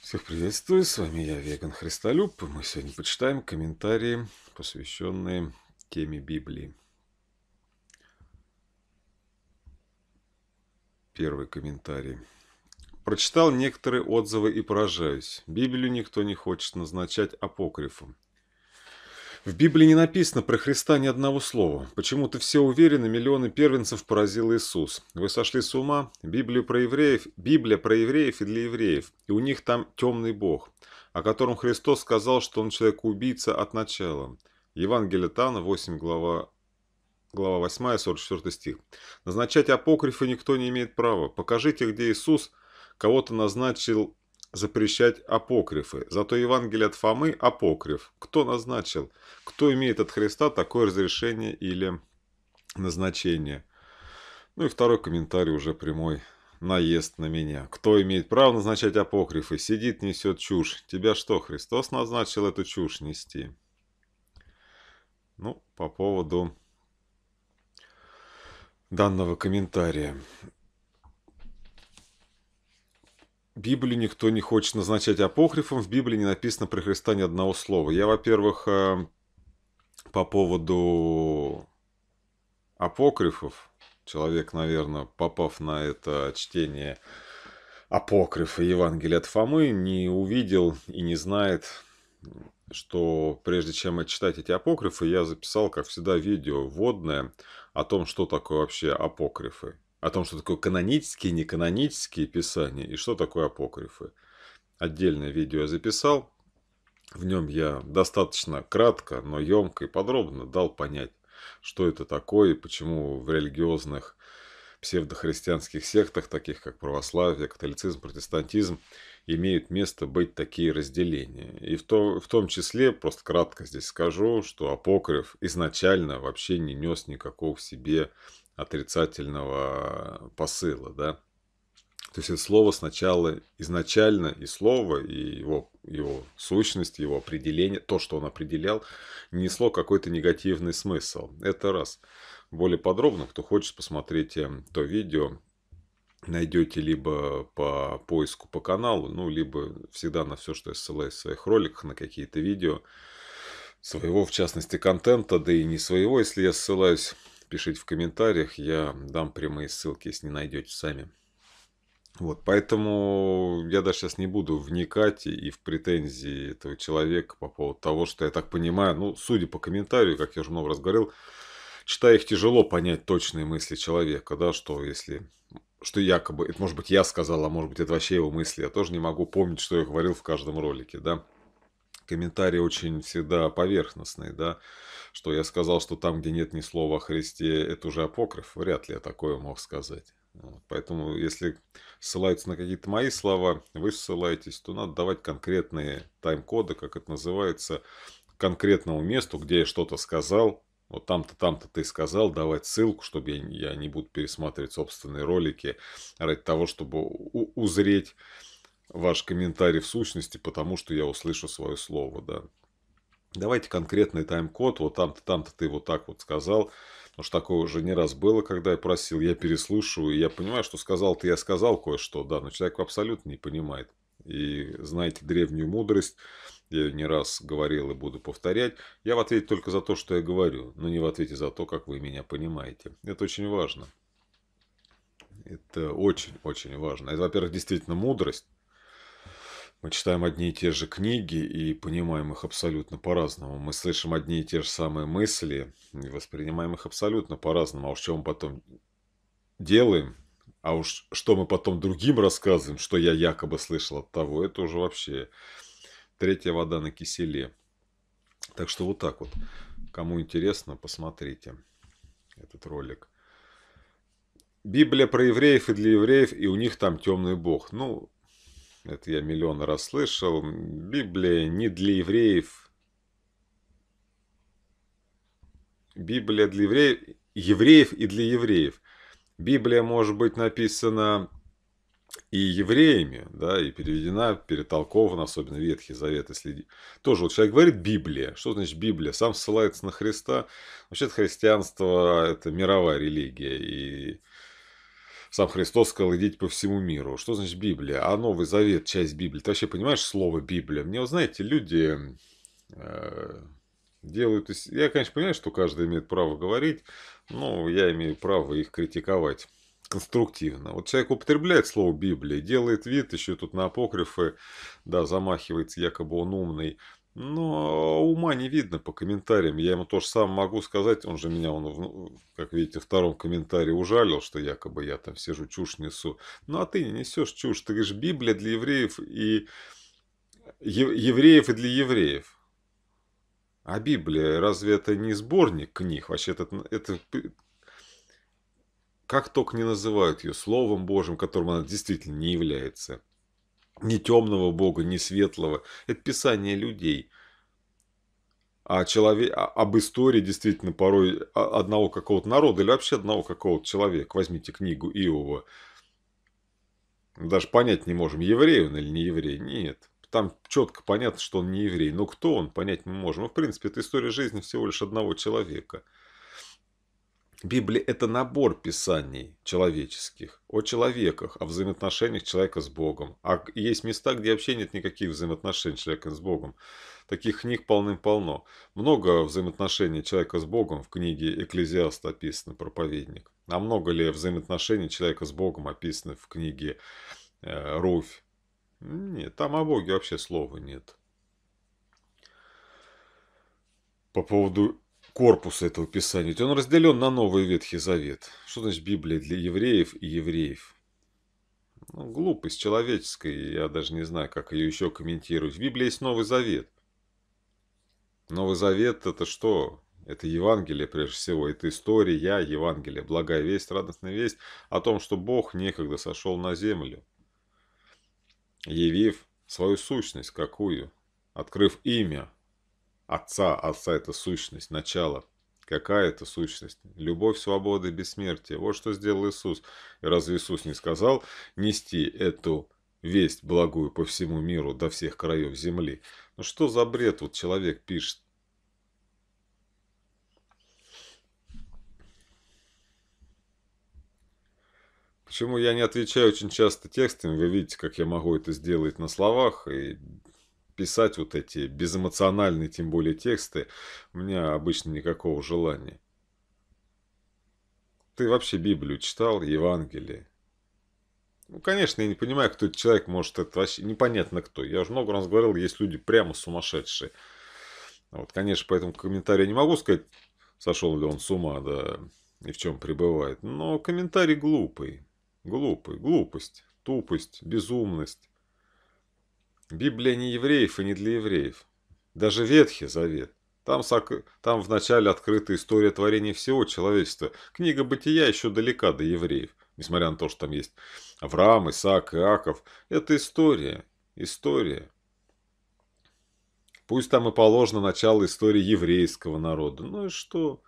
Всех приветствую, с вами я, Веган Христолюб. Мы сегодня почитаем комментарии, посвященные теме Библии. Первый комментарий. Прочитал некоторые отзывы и поражаюсь. Библию никто не хочет назначать апокрифом. В Библии не написано про Христа ни одного слова. Почему-то все уверены, миллионы первенцев поразил Иисус. Вы сошли с ума? Библию про евреев, Библия про евреев и для евреев. И у них там темный Бог, о котором Христос сказал, что он человек-убийца от начала. Евангелие Тана, 8 глава глава 8, 44 стих. «Назначать апокрифы никто не имеет права. Покажите, где Иисус кого-то назначил запрещать апокрифы. Зато Евангелие от Фомы – апокриф. Кто назначил? Кто имеет от Христа такое разрешение или назначение? Ну и второй комментарий уже прямой наезд на меня. Кто имеет право назначать апокрифы? Сидит, несет чушь. Тебя что, Христос назначил эту чушь нести? Ну, по поводу данного комментария. Библию никто не хочет назначать апокрифом. В Библии не написано про Христа ни одного слова. Я, во-первых, э, по поводу апокрифов, человек, наверное, попав на это чтение апокрифа Евангелия от Фомы, не увидел и не знает, что прежде чем читать эти апокрифы, я записал, как всегда, видео вводное о том, что такое вообще апокрифы о том, что такое канонические, неканонические писания и что такое апокрифы. Отдельное видео я записал. В нем я достаточно кратко, но емко и подробно дал понять, что это такое и почему в религиозных псевдохристианских сектах, таких как православие, католицизм, протестантизм, имеют место быть такие разделения. И в, то, в том числе, просто кратко здесь скажу, что апокриф изначально вообще не нес никакого в себе отрицательного посыла, да. То есть это слово сначала изначально и слово, и его, его сущность, его определение, то, что он определял, несло какой-то негативный смысл. Это раз. Более подробно, кто хочет, посмотрите эм, то видео, найдете либо по поиску по каналу, ну, либо всегда на все, что я ссылаюсь в своих роликах, на какие-то видео, своего, в частности, контента, да и не своего, если я ссылаюсь пишите в комментариях, я дам прямые ссылки, если не найдете сами. Вот, поэтому я даже сейчас не буду вникать и в претензии этого человека по поводу того, что я так понимаю, ну, судя по комментарию, как я уже много раз говорил, читая их, тяжело понять точные мысли человека, да, что если, что якобы, это может быть я сказал, а может быть это вообще его мысли, я тоже не могу помнить, что я говорил в каждом ролике, да комментарии очень всегда поверхностные, да, что я сказал, что там, где нет ни слова о Христе, это уже апокриф, вряд ли я такое мог сказать. Вот. Поэтому, если ссылаются на какие-то мои слова, вы ссылаетесь, то надо давать конкретные тайм-коды, как это называется, конкретному месту, где я что-то сказал, вот там-то, там-то ты сказал, давать ссылку, чтобы я, я не буду пересматривать собственные ролики ради того, чтобы узреть ваш комментарий в сущности, потому что я услышу свое слово, да. Давайте конкретный тайм-код, вот там-то, там-то ты вот так вот сказал. Потому что такое уже не раз было, когда я просил, я переслушиваю, и я понимаю, что сказал-то я сказал кое-что, да, но человек абсолютно не понимает. И знаете древнюю мудрость, я ее не раз говорил и буду повторять, я в ответе только за то, что я говорю, но не в ответе за то, как вы меня понимаете. Это очень важно. Это очень-очень важно. Это, во-первых, действительно мудрость, мы читаем одни и те же книги и понимаем их абсолютно по-разному. Мы слышим одни и те же самые мысли и воспринимаем их абсолютно по-разному. А уж что мы потом делаем, а уж что мы потом другим рассказываем, что я якобы слышал от того, это уже вообще третья вода на киселе. Так что вот так вот. Кому интересно, посмотрите этот ролик. Библия про евреев и для евреев, и у них там темный бог. Ну, это я миллион раз слышал. Библия не для евреев. Библия для евреев, евреев и для евреев. Библия может быть написана и евреями, да, и переведена, перетолкована, особенно Ветхий Завет, если... Тоже вот человек говорит Библия. Что значит Библия? Сам ссылается на Христа. Вообще-то христианство – это мировая религия, и сам Христос сказал идите по всему миру. Что значит Библия? А Новый Завет, часть Библии. Ты вообще понимаешь слово Библия? Мне, вот, знаете, люди э, делают... Я, конечно, понимаю, что каждый имеет право говорить, но я имею право их критиковать конструктивно. Вот человек употребляет слово Библия, делает вид, еще тут на апокрифы, да, замахивается, якобы он умный. Но ума не видно по комментариям. Я ему тоже сам могу сказать. Он же меня, он, ну, как видите, в втором комментарии ужалил, что якобы я там сижу, чушь несу. Ну, а ты не несешь чушь. Ты говоришь, Библия для евреев и... Евреев и для евреев. А Библия, разве это не сборник книг? Вообще, это, это как только не называют ее Словом Божьим, которым она действительно не является ни темного бога, ни светлого. Это писание людей. А человек, а, об истории действительно порой а, одного какого-то народа или вообще одного какого-то человека. Возьмите книгу Иова. Даже понять не можем, еврей он или не еврей. Нет. Там четко понятно, что он не еврей. Но кто он, понять мы можем. Ну, в принципе, это история жизни всего лишь одного человека. Библия – это набор писаний человеческих, о человеках, о взаимоотношениях человека с Богом. А есть места, где вообще нет никаких взаимоотношений человека с Богом. Таких книг полным-полно. Много взаимоотношений человека с Богом в книге «Экклезиаст» описано, «Проповедник». А много ли взаимоотношений человека с Богом описано в книге э, «Руфь»? Нет, там о Боге вообще слова нет. По поводу корпус этого писания. Ведь он разделен на Новый Ветхий Завет. Что значит Библия для евреев и евреев? Ну, глупость человеческая, я даже не знаю, как ее еще комментировать. В Библии есть Новый Завет. Новый Завет это что? Это Евангелие, прежде всего, это история, я, Евангелие, благая весть, радостная весть о том, что Бог некогда сошел на землю, явив свою сущность какую, открыв имя отца, отца это сущность, начало. Какая это сущность? Любовь, свобода, бессмертие. Вот что сделал Иисус. И разве Иисус не сказал нести эту весть благую по всему миру, до всех краев земли? Ну что за бред вот человек пишет? Почему я не отвечаю очень часто текстами? Вы видите, как я могу это сделать на словах и писать вот эти безэмоциональные, тем более тексты, у меня обычно никакого желания. Ты вообще Библию читал, Евангелие? Ну, конечно, я не понимаю, кто этот человек, может, это вообще непонятно кто. Я уже много раз говорил, есть люди прямо сумасшедшие. Вот, конечно, поэтому комментарий не могу сказать, сошел ли он с ума, да, и в чем пребывает. Но комментарий глупый. Глупый. Глупость, тупость, безумность. Библия не евреев и не для евреев. Даже Ветхий Завет. Там, сок... Там вначале открыта история творения всего человечества. Книга Бытия еще далека до евреев, несмотря на то, что там есть Авраам, Исаак, Иаков. Это история. История. Пусть там и положено начало истории еврейского народа. Ну и что?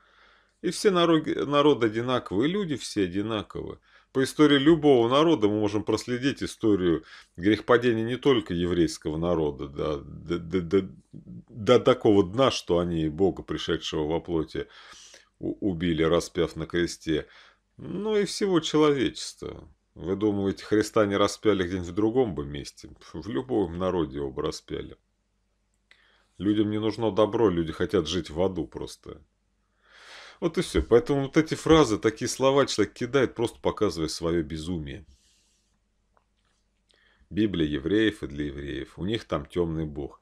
И все народы, народы одинаковые, люди все одинаковые. По истории любого народа мы можем проследить историю грехопадения не только еврейского народа до, до, до, до, до такого дна, что они Бога, пришедшего во плоти, убили, распяв на кресте, но и всего человечества. Вы думаете, Христа не распяли где-нибудь в другом бы месте? В любом народе его бы распяли. Людям не нужно добро, люди хотят жить в аду просто. Вот и все. Поэтому вот эти фразы, такие слова человек кидает, просто показывая свое безумие. Библия евреев и для евреев. У них там темный бог.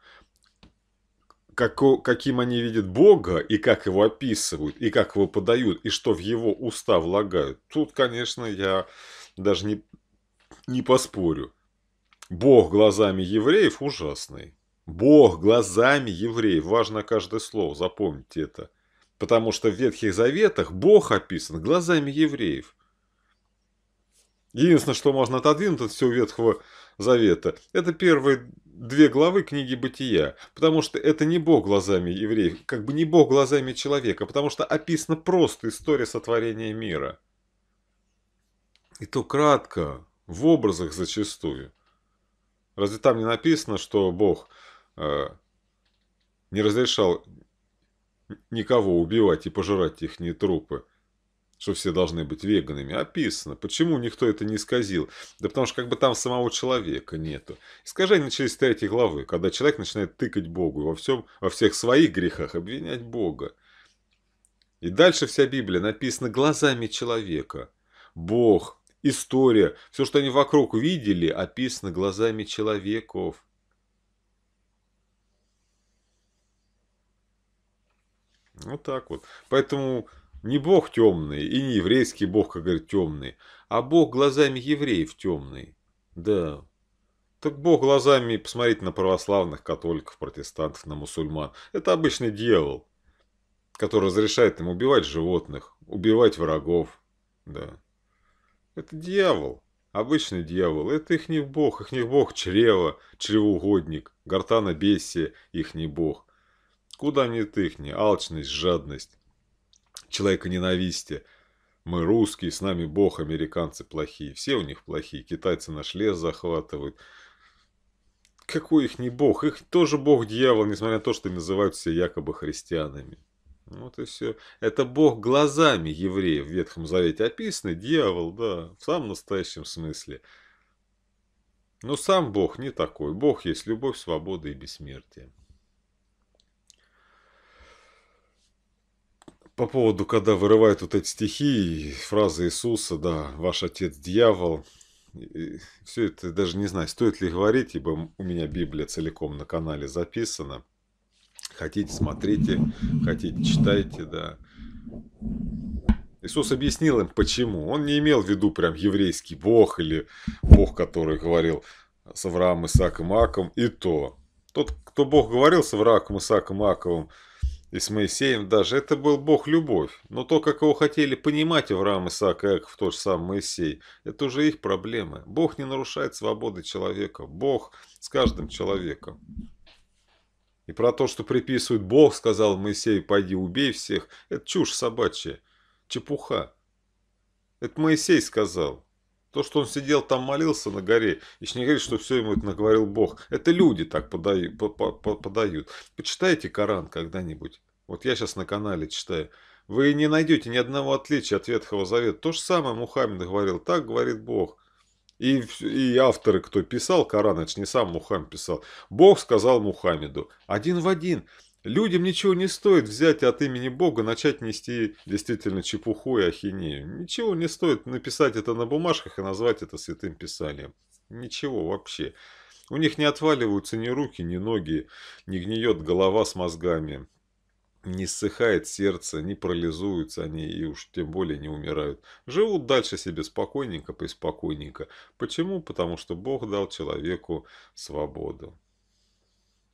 Како, каким они видят Бога, и как его описывают, и как его подают, и что в его уста влагают, тут, конечно, я даже не, не поспорю. Бог глазами евреев ужасный. Бог глазами евреев. Важно каждое слово, запомните это потому что в Ветхих Заветах Бог описан глазами евреев. Единственное, что можно отодвинуть от всего Ветхого Завета, это первые две главы книги Бытия, потому что это не Бог глазами евреев, как бы не Бог глазами человека, потому что описана просто история сотворения мира. И то кратко, в образах зачастую. Разве там не написано, что Бог э, не разрешал никого убивать и пожирать их не трупы, что все должны быть веганами. Описано. Почему никто это не исказил? Да потому что как бы там самого человека нету. Искажения начались с третьей главы, когда человек начинает тыкать Богу во, всем, во всех своих грехах, обвинять Бога. И дальше вся Библия написана глазами человека. Бог, история, все, что они вокруг видели, описано глазами человеков. Вот так вот. Поэтому не бог темный и не еврейский бог, как говорят, темный, а бог глазами евреев темный. Да. Так бог глазами посмотреть на православных, католиков, протестантов, на мусульман. Это обычный дьявол, который разрешает им убивать животных, убивать врагов. Да. Это дьявол. Обычный дьявол. Это их не бог. Их не бог чрево, чревоугодник, гортана бесия, их не бог. Куда ни тыхни, алчность, жадность, человека ненависти. Мы русские, с нами бог, американцы плохие. Все у них плохие. Китайцы наш лес захватывают. Какой их не бог? Их тоже бог дьявол, несмотря на то, что называют все якобы христианами. Вот и все. Это бог глазами евреев в Ветхом Завете описанный, дьявол, да, в самом настоящем смысле. Но сам бог не такой. Бог есть любовь, свобода и бессмертие. По поводу, когда вырывают вот эти стихи, и фразы Иисуса, да, ваш отец дьявол, все это даже не знаю, стоит ли говорить, ибо у меня Библия целиком на канале записана. Хотите, смотрите, хотите, читайте, да. Иисус объяснил им, почему. Он не имел в виду прям еврейский бог или бог, который говорил с Авраамом, Исааком, Аком, и то. Тот, кто бог говорил с Авраамом, Исааком, Аковым, и с Моисеем даже это был бог любовь, но то, как его хотели понимать Авраам, Исаак и в тот же сам Моисей, это уже их проблемы. Бог не нарушает свободы человека, Бог с каждым человеком. И про то, что приписывают «Бог сказал Моисей, пойди убей всех», это чушь собачья, чепуха. Это Моисей сказал. То, что он сидел там молился на горе, еще не говорит, что все ему это наговорил Бог. Это люди так подают. подают. Почитайте Коран когда-нибудь. Вот я сейчас на канале читаю. Вы не найдете ни одного отличия от Ветхого Завета. То же самое Мухаммед говорил. Так говорит Бог. И, и авторы, кто писал Коран, это же не сам Мухаммед писал. Бог сказал Мухаммеду. Один в один. Людям ничего не стоит взять от имени Бога, начать нести действительно чепуху и ахинею. Ничего не стоит написать это на бумажках и назвать это святым писанием. Ничего вообще. У них не отваливаются ни руки, ни ноги, не гниет голова с мозгами, не ссыхает сердце, не парализуются они и уж тем более не умирают. Живут дальше себе спокойненько, приспокойненько. Почему? Потому что Бог дал человеку свободу.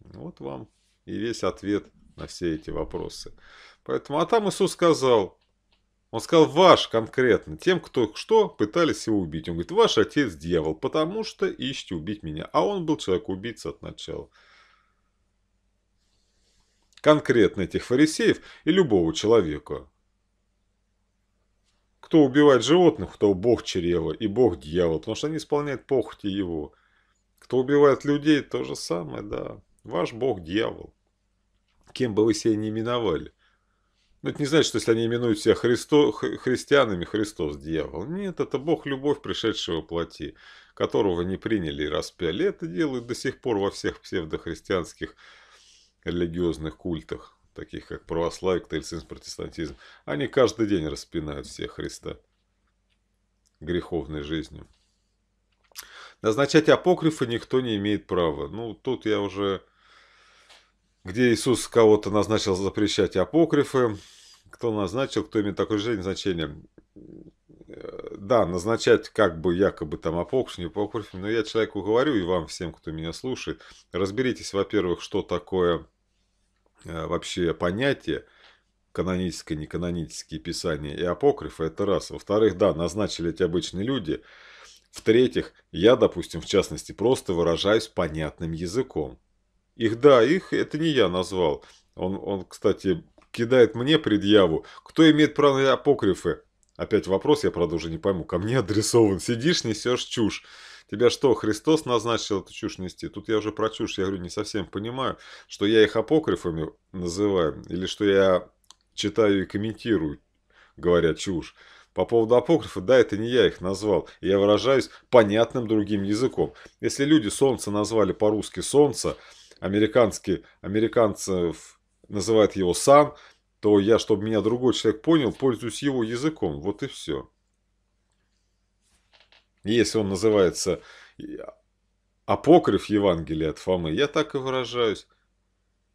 Вот вам и весь ответ на все эти вопросы. Поэтому, а там Иисус сказал, он сказал ваш конкретно, тем, кто что пытались его убить. Он говорит, ваш отец дьявол, потому что ищете убить меня. А он был человек-убийца от начала. Конкретно этих фарисеев и любого человека. Кто убивает животных, кто бог чрева и бог дьявол, потому что они исполняют похоти его. Кто убивает людей, то же самое, да. Ваш бог дьявол кем бы вы себя ни именовали. Но ну, это не значит, что если они именуют себя Христо, христианами, Христос дьявол. Нет, это Бог любовь, пришедшего плоти, которого не приняли и распяли. Это делают до сих пор во всех псевдохристианских религиозных культах, таких как православие, католицизм, протестантизм. Они каждый день распинают всех Христа греховной жизнью. Назначать апокрифы никто не имеет права. Ну, тут я уже где Иисус кого-то назначил запрещать апокрифы. Кто назначил, кто имеет такое же значение. Э, да, назначать как бы якобы там апокрифы, не апокриф, но я человеку говорю и вам всем, кто меня слушает, разберитесь, во-первых, что такое э, вообще понятие каноническое, неканонические писания и апокрифы, это раз. Во-вторых, да, назначили эти обычные люди. В-третьих, я, допустим, в частности, просто выражаюсь понятным языком. Их, да, их, это не я назвал. Он, он кстати, кидает мне предъяву. Кто имеет право на апокрифы? Опять вопрос, я, правда, уже не пойму. Ко мне адресован. Сидишь, несешь чушь. Тебя что, Христос назначил эту чушь нести? Тут я уже про чушь, я говорю, не совсем понимаю, что я их апокрифами называю, или что я читаю и комментирую, говоря чушь. По поводу апокрифа, да, это не я их назвал, я выражаюсь понятным другим языком. Если люди солнце назвали по-русски солнце, американский, американцев называют его сан, то я, чтобы меня другой человек понял, пользуюсь его языком. Вот и все. Если он называется а, апокриф Евангелия от Фомы, я так и выражаюсь.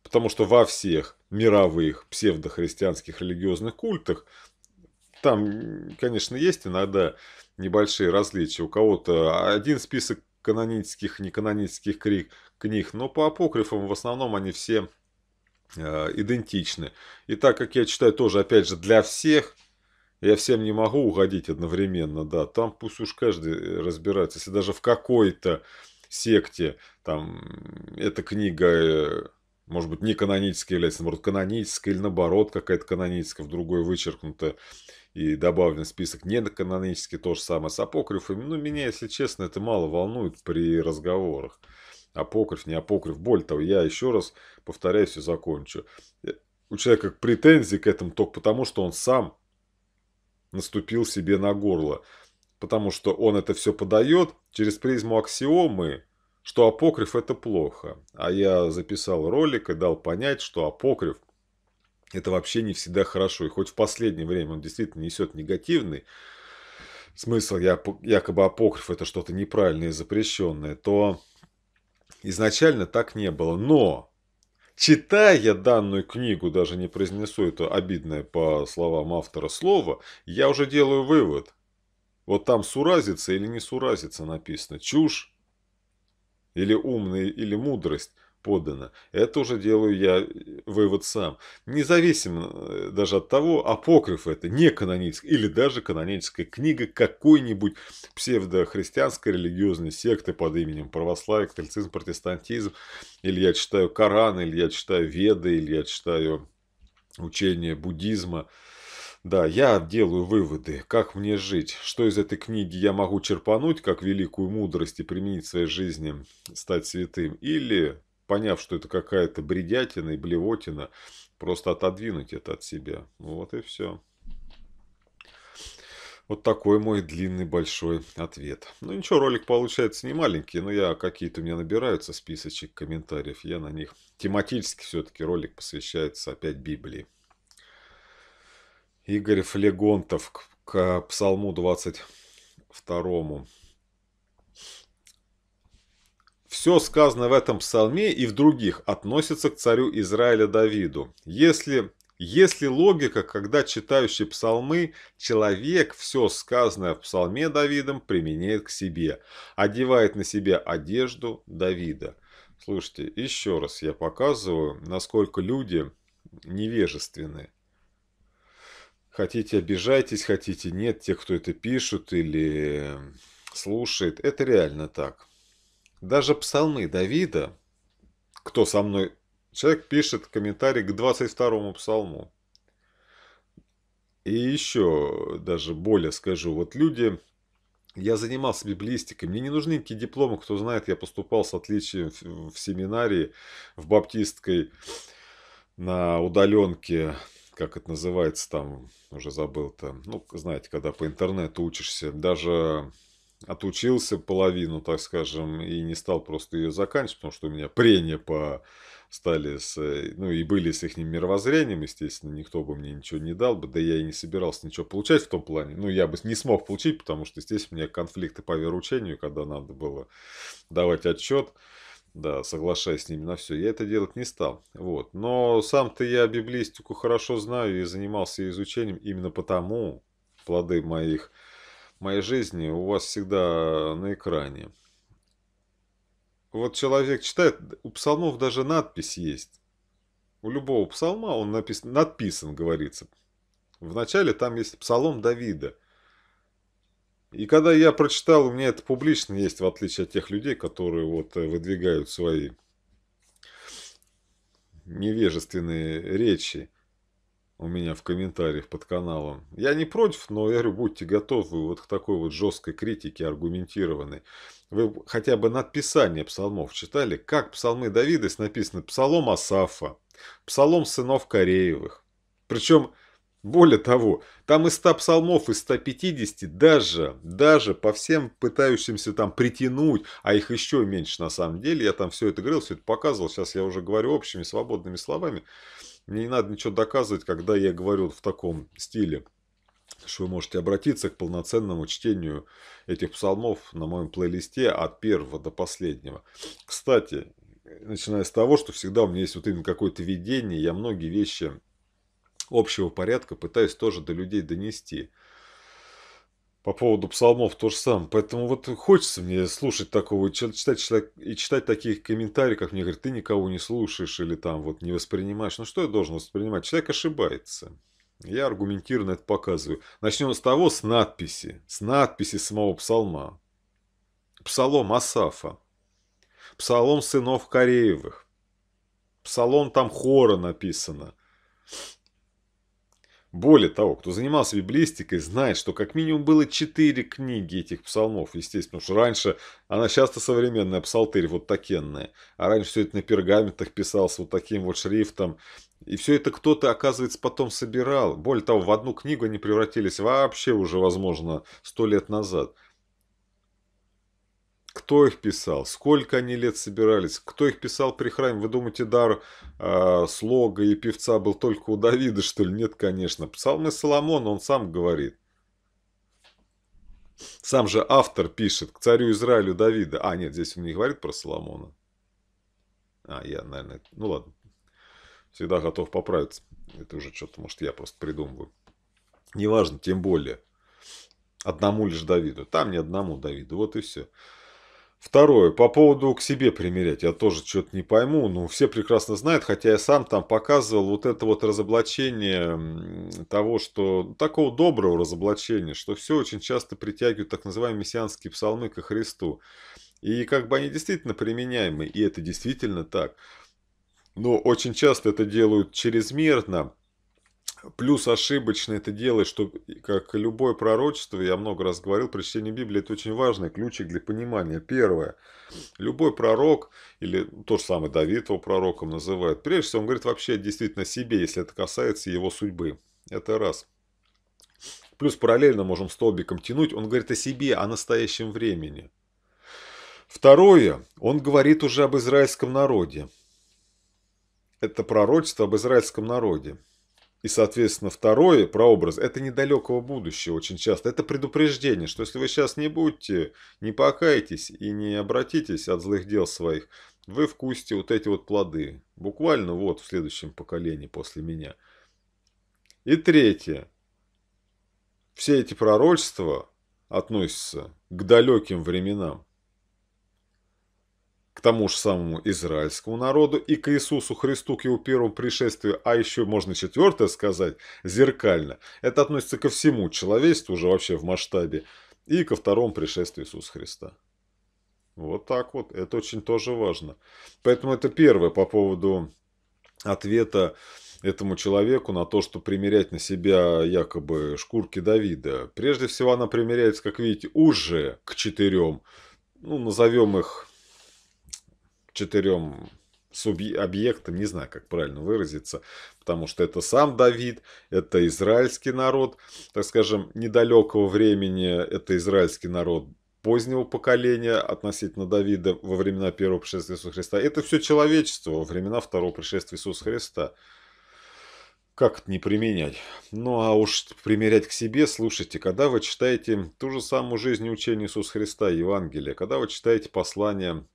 Потому что во всех мировых псевдохристианских религиозных культах там, конечно, есть иногда небольшие различия. У кого-то один список канонических, неканонических книг, книг, но по апокрифам в основном они все э, идентичны. И так как я читаю тоже, опять же, для всех, я всем не могу угодить одновременно, да, там пусть уж каждый разбирается, если даже в какой-то секте, там, эта книга, э, может быть, не каноническая является, наоборот, каноническая, или наоборот, какая-то каноническая, в другой вычеркнута, и добавлен в список недоканонический, то же самое с апокрифами. Ну, меня, если честно, это мало волнует при разговорах. Апокриф, не апокриф. Более того, я еще раз повторяюсь и закончу. Э, у человека претензии к этому только потому, что он сам наступил себе на горло. Потому что он это все подает через призму аксиомы, что апокриф это плохо. А я записал ролик и дал понять, что апокриф – это вообще не всегда хорошо. И хоть в последнее время он действительно несет негативный смысл, я якобы апокриф это что-то неправильное и запрещенное, то изначально так не было. Но, читая данную книгу, даже не произнесу это обидное по словам автора слово, я уже делаю вывод. Вот там суразится или не суразится написано. Чушь или умная, или мудрость подано. Это уже делаю я э, вывод сам. Независимо э, даже от того, апокриф это не каноническая или даже каноническая книга какой-нибудь псевдохристианской религиозной секты под именем православие, католицизм, протестантизм, или я читаю Коран, или я читаю Веды, или я читаю учение буддизма. Да, я делаю выводы, как мне жить, что из этой книги я могу черпануть, как великую мудрость и применить в своей жизни, стать святым, или поняв, что это какая-то бредятина и блевотина, просто отодвинуть это от себя. Вот и все. Вот такой мой длинный большой ответ. Ну ничего, ролик получается не маленький, но я какие-то у меня набираются списочек комментариев. Я на них тематически все-таки ролик посвящается опять Библии. Игорь Флегонтов к, к Псалму 22. Все сказанное в этом псалме и в других относится к царю Израиля Давиду. Если, если логика, когда читающий псалмы, человек все сказанное в псалме Давидом применяет к себе, одевает на себя одежду Давида. Слушайте, еще раз я показываю, насколько люди невежественны. Хотите обижайтесь, хотите нет, те, кто это пишут или слушает, это реально так. Даже псалмы Давида, кто со мной, человек пишет комментарий к 22-му псалму. И еще даже более скажу, вот люди, я занимался библистикой, мне не нужны никакие дипломы, кто знает, я поступал с отличием в семинарии, в баптистской, на удаленке, как это называется там, уже забыл-то, ну, знаете, когда по интернету учишься, даже отучился половину, так скажем, и не стал просто ее заканчивать, потому что у меня прения по стали с, э, ну и были с их мировоззрением, естественно, никто бы мне ничего не дал бы, да я и не собирался ничего получать в том плане, ну я бы не смог получить, потому что здесь у меня конфликты по вероучению, когда надо было давать отчет, да, соглашаясь с ними на все, я это делать не стал, вот, но сам-то я библистику хорошо знаю и занимался изучением именно потому, плоды моих моей жизни у вас всегда на экране. Вот человек читает, у псалмов даже надпись есть. У любого псалма он написан, надписан, говорится. Вначале там есть псалом Давида. И когда я прочитал, у меня это публично есть, в отличие от тех людей, которые вот э, выдвигают свои невежественные речи у меня в комментариях под каналом. Я не против, но я говорю, будьте готовы вот к такой вот жесткой критике, аргументированной. Вы хотя бы надписание псалмов читали? Как псалмы Давида написаны? Псалом Асафа, псалом сынов Кореевых. Причем, более того, там из 100 псалмов, из 150, даже, даже по всем пытающимся там притянуть, а их еще меньше на самом деле, я там все это говорил, все это показывал, сейчас я уже говорю общими свободными словами, мне не надо ничего доказывать, когда я говорю в таком стиле, что вы можете обратиться к полноценному чтению этих псалмов на моем плейлисте от первого до последнего. Кстати, начиная с того, что всегда у меня есть вот именно какое-то видение, я многие вещи общего порядка пытаюсь тоже до людей донести. По поводу псалмов то же самое. Поэтому вот хочется мне слушать такого, читать, читать, и читать таких комментариев, как мне говорят, ты никого не слушаешь или там вот не воспринимаешь. Ну что я должен воспринимать? Человек ошибается. Я аргументированно это показываю. Начнем с того, с надписи. С надписи самого псалма. Псалом Асафа. Псалом сынов Кореевых. Псалом там хора написано. Более того, кто занимался библистикой, знает, что как минимум было четыре книги этих псалмов. Естественно, уж раньше она часто современная псалтырь, вот такенная. А раньше все это на пергаментах писалось вот таким вот шрифтом. И все это кто-то, оказывается, потом собирал. Более того, в одну книгу они превратились вообще уже, возможно, сто лет назад кто их писал, сколько они лет собирались, кто их писал при храме. Вы думаете, дар э, слога и певца был только у Давида, что ли? Нет, конечно. Псалмы Соломона, он сам говорит. Сам же автор пишет к царю Израилю Давида. А, нет, здесь он не говорит про Соломона. А, я, наверное, ну ладно. Всегда готов поправиться. Это уже что-то, может, я просто придумываю. Неважно, тем более. Одному лишь Давиду. Там не одному Давиду. Вот и все. Второе, по поводу к себе примерять, я тоже что-то не пойму, но ну, все прекрасно знают, хотя я сам там показывал вот это вот разоблачение того, что ну, такого доброго разоблачения, что все очень часто притягивают так называемые мессианские псалмы ко Христу. И как бы они действительно применяемы, и это действительно так. Но очень часто это делают чрезмерно, Плюс ошибочно это делать, что, как любое пророчество, я много раз говорил, при чтении Библии это очень важный ключик для понимания. Первое. Любой пророк, или то же самое Давид его пророком называют, прежде всего он говорит вообще действительно себе, если это касается его судьбы. Это раз. Плюс параллельно можем столбиком тянуть, он говорит о себе, о настоящем времени. Второе, он говорит уже об израильском народе. Это пророчество об израильском народе и, соответственно, второе, про образ это недалекого будущего очень часто. Это предупреждение, что если вы сейчас не будете, не покаетесь и не обратитесь от злых дел своих, вы вкусите вот эти вот плоды. Буквально вот в следующем поколении после меня. И третье. Все эти пророчества относятся к далеким временам к тому же самому израильскому народу и к Иисусу Христу, к его первому пришествию, а еще можно четвертое сказать, зеркально. Это относится ко всему человечеству уже вообще в масштабе и ко второму пришествию Иисуса Христа. Вот так вот, это очень тоже важно. Поэтому это первое по поводу ответа этому человеку на то, что примерять на себя якобы шкурки Давида. Прежде всего она примеряется, как видите, уже к четырем, ну назовем их четырем объектам, не знаю, как правильно выразиться, потому что это сам Давид, это израильский народ, так скажем, недалекого времени, это израильский народ позднего поколения относительно Давида во времена первого пришествия Иисуса Христа. Это все человечество во времена второго пришествия Иисуса Христа. Как это не применять? Ну а уж примерять к себе, слушайте, когда вы читаете ту же самую жизнь и учение Иисуса Христа, Евангелие, когда вы читаете послание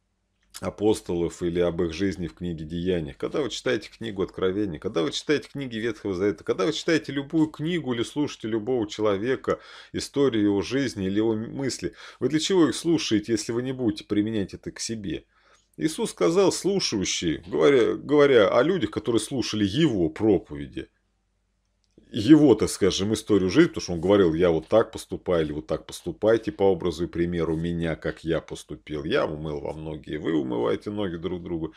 апостолов или об их жизни в книге Деяний, когда вы читаете книгу Откровения, когда вы читаете книги Ветхого Завета, когда вы читаете любую книгу или слушаете любого человека, историю его жизни или его мысли, вы для чего их слушаете, если вы не будете применять это к себе? Иисус сказал слушающие, говоря, говоря о людях, которые слушали его проповеди – его, так скажем, историю жизни, потому что он говорил, я вот так поступаю или вот так поступайте по образу и примеру меня, как я поступил. Я умыл вам ноги, вы умываете ноги друг другу.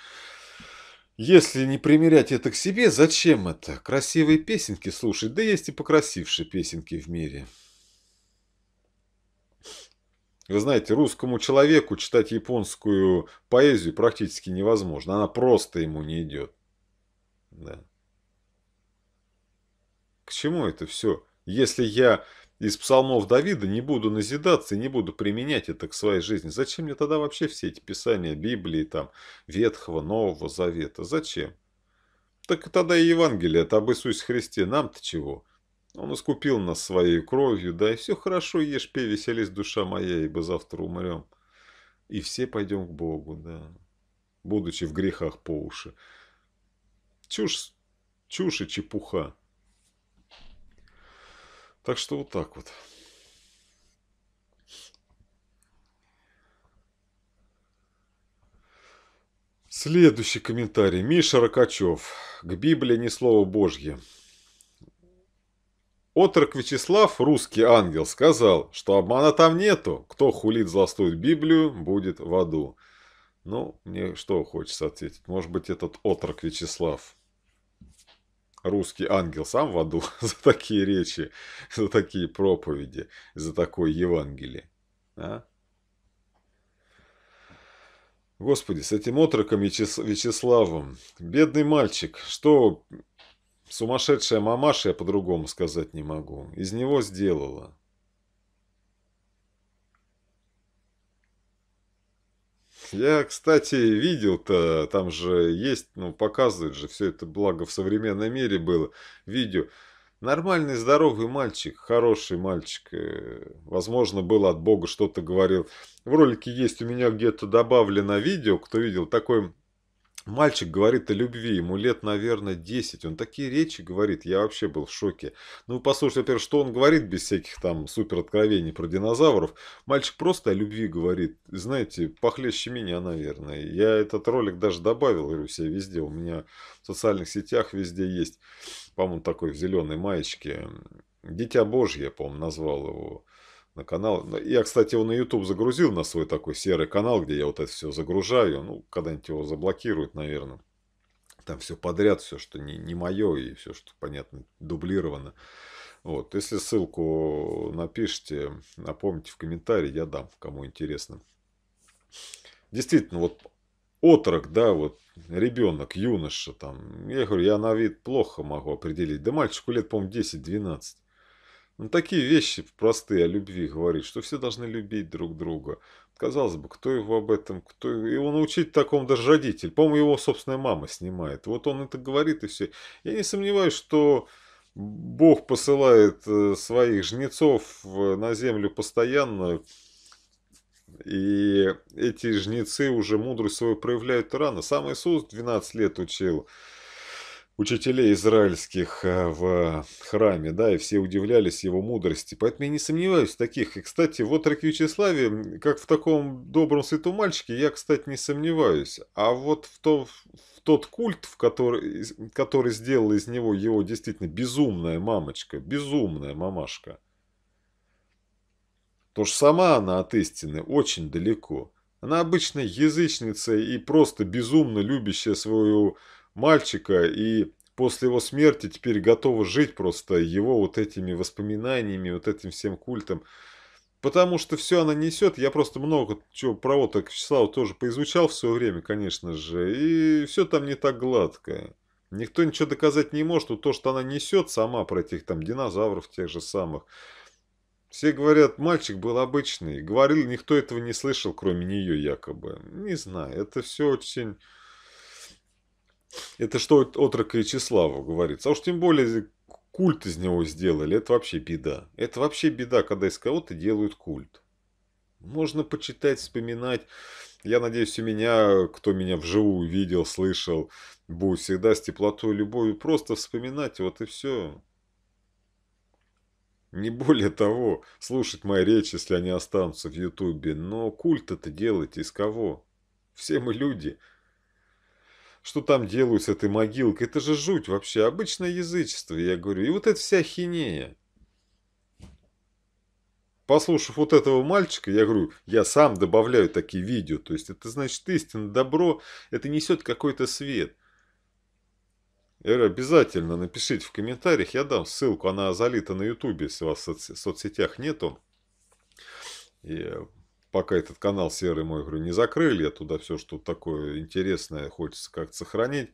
Если не примерять это к себе, зачем это? Красивые песенки слушать, да есть и покрасившие песенки в мире. Вы знаете, русскому человеку читать японскую поэзию практически невозможно. Она просто ему не идет. Да. К чему это все, если я из псалмов Давида не буду назидаться и не буду применять это к своей жизни. Зачем мне тогда вообще все эти писания Библии, там, Ветхого, Нового Завета? Зачем? Так тогда и Евангелие это об Иисусе Христе. Нам-то чего? Он искупил нас своей кровью, да, и все хорошо, ешь, пей, веселись, душа моя, ибо завтра умрем. И все пойдем к Богу, да, будучи в грехах по уши. Чушь, чушь и чепуха. Так что вот так вот. Следующий комментарий. Миша Рокачев. К Библии ни слова Божье. Отрок Вячеслав, русский ангел, сказал, что обмана там нету. Кто хулит, злостует Библию, будет в аду. Ну, мне что хочется ответить. Может быть, этот отрок Вячеслав русский ангел сам в аду за такие речи, за такие проповеди, за такое Евангелие. А? Господи, с этим отроком Вячеславом. Бедный мальчик, что сумасшедшая мамаша, я по-другому сказать не могу, из него сделала. Я, кстати, видел-то, там же есть, ну, показывают же, все это благо в современном мире было, видео. Нормальный, здоровый мальчик, хороший мальчик. Э, возможно, было от Бога что-то говорил. В ролике есть у меня где-то добавлено видео, кто видел, такой Мальчик говорит о любви, ему лет, наверное, 10. Он такие речи говорит, я вообще был в шоке. Ну, послушайте, во-первых, что он говорит без всяких там супер откровений про динозавров. Мальчик просто о любви говорит. Знаете, похлеще меня, наверное. Я этот ролик даже добавил, говорю, себе везде. У меня в социальных сетях везде есть, по-моему, такой в зеленой маечке. Дитя Божье, по-моему, назвал его на канал. Ну, я, кстати, его на YouTube загрузил на свой такой серый канал, где я вот это все загружаю. Ну, когда-нибудь его заблокируют, наверное. Там все подряд, все, что не, не мое, и все, что, понятно, дублировано. Вот, если ссылку напишите, напомните в комментарии, я дам, кому интересно. Действительно, вот отрок, да, вот ребенок, юноша там. Я говорю, я на вид плохо могу определить. Да мальчику лет, по-моему, 10-12. Ну, такие вещи простые о любви говорит, что все должны любить друг друга. Казалось бы, кто его об этом, кто его научить такому даже родитель. По-моему, его собственная мама снимает. Вот он это говорит и все. Я не сомневаюсь, что Бог посылает э, своих жнецов э, на землю постоянно, и эти жнецы уже мудрость свою проявляют рано. Сам Иисус 12 лет учил учителей израильских э, в храме, да, и все удивлялись его мудрости. Поэтому я не сомневаюсь в таких. И, кстати, в отроке Вячеславе, как в таком добром святом мальчике, я, кстати, не сомневаюсь. А вот в, то, в тот культ, в который, который сделал из него его действительно безумная мамочка, безумная мамашка, то же сама она от истины очень далеко. Она обычная язычница и просто безумно любящая свою мальчика и после его смерти теперь готова жить просто его вот этими воспоминаниями, вот этим всем культом. Потому что все она несет, я просто много чего про вот так Вячеслава тоже поизучал в свое время, конечно же, и все там не так гладко Никто ничего доказать не может, то, что она несет сама про этих там динозавров тех же самых. Все говорят, мальчик был обычный, говорил, никто этого не слышал, кроме нее якобы. Не знаю, это все очень это что отрок Вячеславу говорится. А уж тем более культ из него сделали. Это вообще беда. Это вообще беда, когда из кого-то делают культ. Можно почитать, вспоминать. Я надеюсь, у меня, кто меня вживую видел, слышал, будет всегда с теплотой и любовью просто вспоминать, вот и все. Не более того, слушать мои речи, если они останутся в Ютубе, но культ это делать из кого? Все мы люди, что там делают с этой могилкой. Это же жуть вообще, обычное язычество, я говорю. И вот эта вся хинея. Послушав вот этого мальчика, я говорю, я сам добавляю такие видео. То есть это значит истинно добро, это несет какой-то свет. Я говорю, обязательно напишите в комментариях, я дам ссылку, она залита на ютубе, если у вас в соцсетях нету. И пока этот канал серый мой, говорю, не закрыли, я туда все, что такое интересное, хочется как-то сохранить.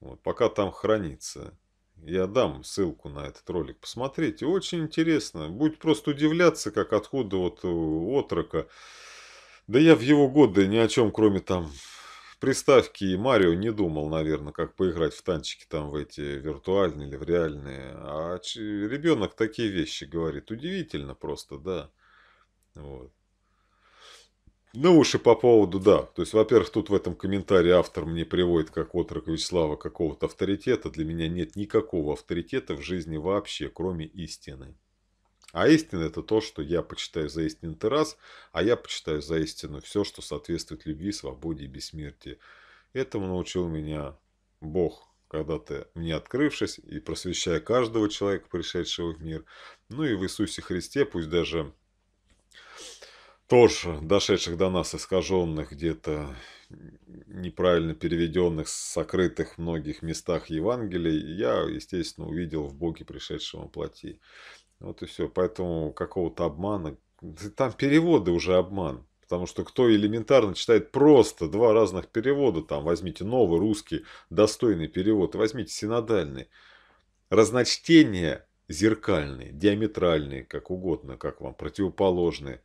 Вот, пока там хранится. Я дам ссылку на этот ролик, посмотрите. Очень интересно. Будет просто удивляться, как откуда вот э, отрока. Да я в его годы ни о чем, кроме там приставки и Марио не думал, наверное, как поиграть в танчики там в эти виртуальные или в реальные. А ребенок такие вещи говорит. Удивительно просто, да. Вот. Ну уж и по поводу, да. То есть, во-первых, тут в этом комментарии автор мне приводит как отрок Вячеслава какого-то авторитета. Для меня нет никакого авторитета в жизни вообще, кроме истины. А истина это то, что я почитаю за истину ты раз, а я почитаю за истину все, что соответствует любви, свободе и бессмертии. Этому научил меня Бог, когда-то мне открывшись и просвещая каждого человека, пришедшего в мир. Ну и в Иисусе Христе, пусть даже тоже дошедших до нас искаженных, где-то неправильно переведенных, сокрытых в многих местах Евангелий, я, естественно, увидел в Боге пришедшего плоти. Вот и все. Поэтому какого-то обмана... Там переводы уже обман. Потому что кто элементарно читает просто два разных перевода, там возьмите новый русский достойный перевод, возьмите синодальный. разночтение зеркальные, диаметральные, как угодно, как вам, противоположные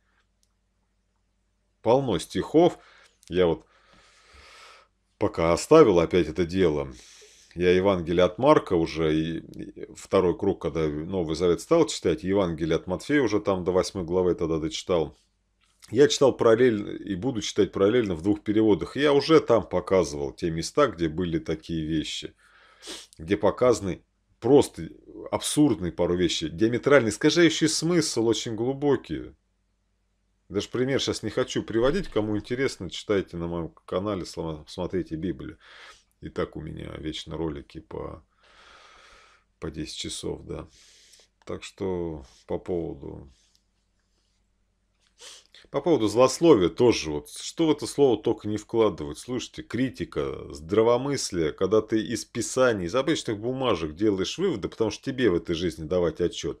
полно стихов. Я вот пока оставил опять это дело. Я Евангелие от Марка уже, и второй круг, когда Новый Завет стал читать, Евангелие от Матфея уже там до 8 главы тогда дочитал. Я читал параллельно и буду читать параллельно в двух переводах. Я уже там показывал те места, где были такие вещи, где показаны просто абсурдные пару вещи, диаметрально искажающие смысл, очень глубокие. Даже пример сейчас не хочу приводить. Кому интересно, читайте на моем канале, смотрите Библию. И так у меня вечно ролики по, по 10 часов, да. Так что по поводу... По поводу злословия тоже. Вот, что в это слово только не вкладывать. Слушайте, критика, здравомыслие, когда ты из писаний, из обычных бумажек делаешь выводы, потому что тебе в этой жизни давать отчет.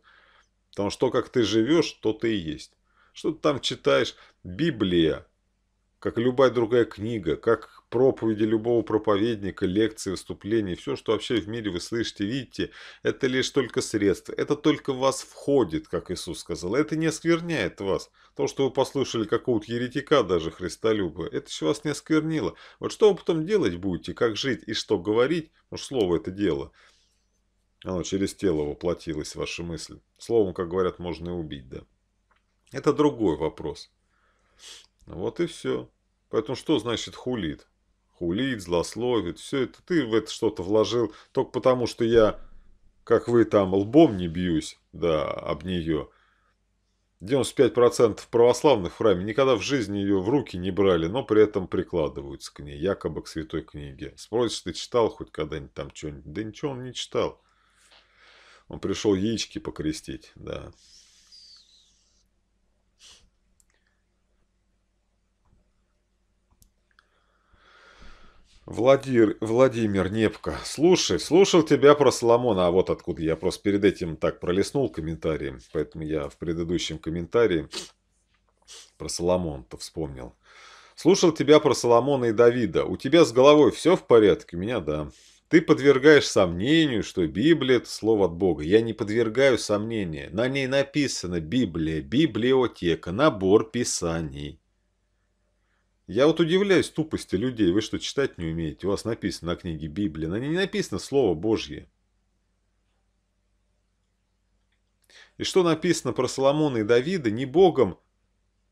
Потому что как ты живешь, то ты и есть. Что ты там читаешь? Библия, как любая другая книга, как проповеди любого проповедника, лекции, выступления, все, что вообще в мире вы слышите, видите, это лишь только средство. Это только в вас входит, как Иисус сказал. Это не оскверняет вас. То, что вы послушали какого-то еретика, даже христолюба, это еще вас не осквернило. Вот что вы потом делать будете, как жить и что говорить, ну слово это дело. Оно через тело воплотилось, ваша мысль. Словом, как говорят, можно и убить, да. Это другой вопрос. Вот и все. Поэтому что значит хулит? Хулит, злословит, все это. Ты в это что-то вложил только потому, что я, как вы там, лбом не бьюсь, да, об нее. 95% православных в храме никогда в жизни ее в руки не брали, но при этом прикладываются к ней, якобы к святой книге. Спросишь, ты читал хоть когда-нибудь там что-нибудь? Да ничего он не читал. Он пришел яички покрестить, да. Владир, Владимир Непко, слушай, слушал тебя про Соломона, а вот откуда я просто перед этим так пролистнул комментарии, поэтому я в предыдущем комментарии про Соломон-то вспомнил. Слушал тебя про Соломона и Давида. У тебя с головой все в порядке? У меня да. Ты подвергаешь сомнению, что Библия – это слово от Бога. Я не подвергаю сомнения. На ней написано Библия, библиотека, набор писаний. Я вот удивляюсь тупости людей. Вы что, читать не умеете? У вас написано на книге Библии, На ней не написано Слово Божье. И что написано про Соломона и Давида, не Богом,